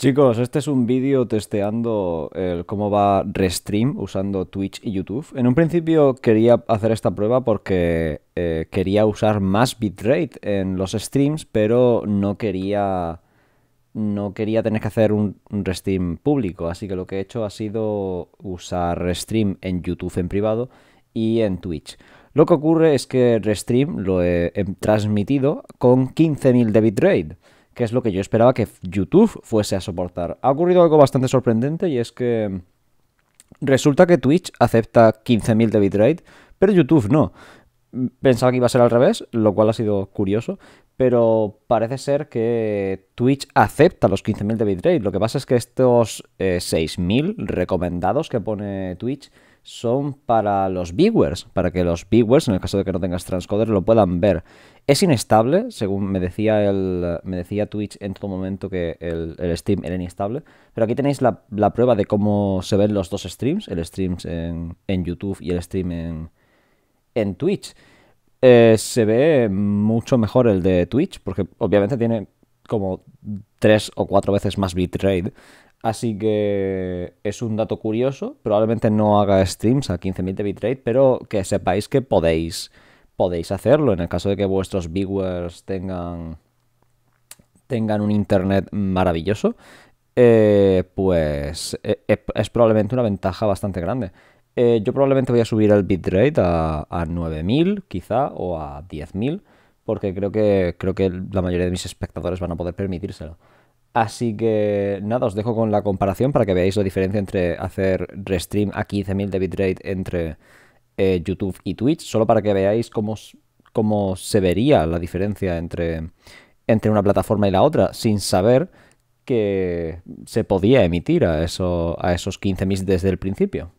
Chicos, este es un vídeo testeando cómo va Restream usando Twitch y YouTube. En un principio quería hacer esta prueba porque eh, quería usar más bitrate en los streams, pero no quería no quería tener que hacer un, Restream público, así que lo que he hecho ha sido usar Restream en YouTube en privado y en Twitch. Lo que ocurre es que Restream lo he transmitido con 15.000 de bitrate que es lo que yo esperaba que YouTube fuese a soportar. Ha ocurrido algo bastante sorprendente y es que resulta que Twitch acepta 15.000 de bitrate, pero YouTube no. Pensaba que iba a ser al revés, lo cual ha sido curioso, pero parece ser que Twitch acepta los 15.000 de bitrate. Lo que pasa es que estos 6.000 eh, recomendados que pone Twitch son para los viewers, para que los viewers, en el caso de que no tengas transcoder, lo puedan ver. Es inestable, según me decía, el, me decía Twitch en todo momento que el, el stream era inestable. Pero aquí tenéis la, prueba de cómo se ven los dos streams, el stream en, YouTube y el stream en, en Twitch. Eh, se ve mucho mejor el de Twitch, porque obviamente tiene como tres o cuatro veces más bitrate. Así que es un dato curioso. Probablemente no haga streams a 15.000 de bitrate, pero que sepáis que podéis podéis hacerlo en el caso de que vuestros viewers tengan, tengan un internet maravilloso. Eh, pues eh, es probablemente una ventaja bastante grande. Eh, yo probablemente voy a subir el bitrate a, a 9000 quizá o a 10000 porque creo que, creo que la mayoría de mis espectadores van a poder permitírselo. Así que nada, os dejo con la comparación para que veáis la diferencia entre hacer restream a 15.000 de bitrate entre eh, YouTube y Twitch, solo para que veáis cómo, se vería la diferencia entre, entre una plataforma y la otra, sin saber que se podía emitir a, eso, a esos 15.000 desde el principio.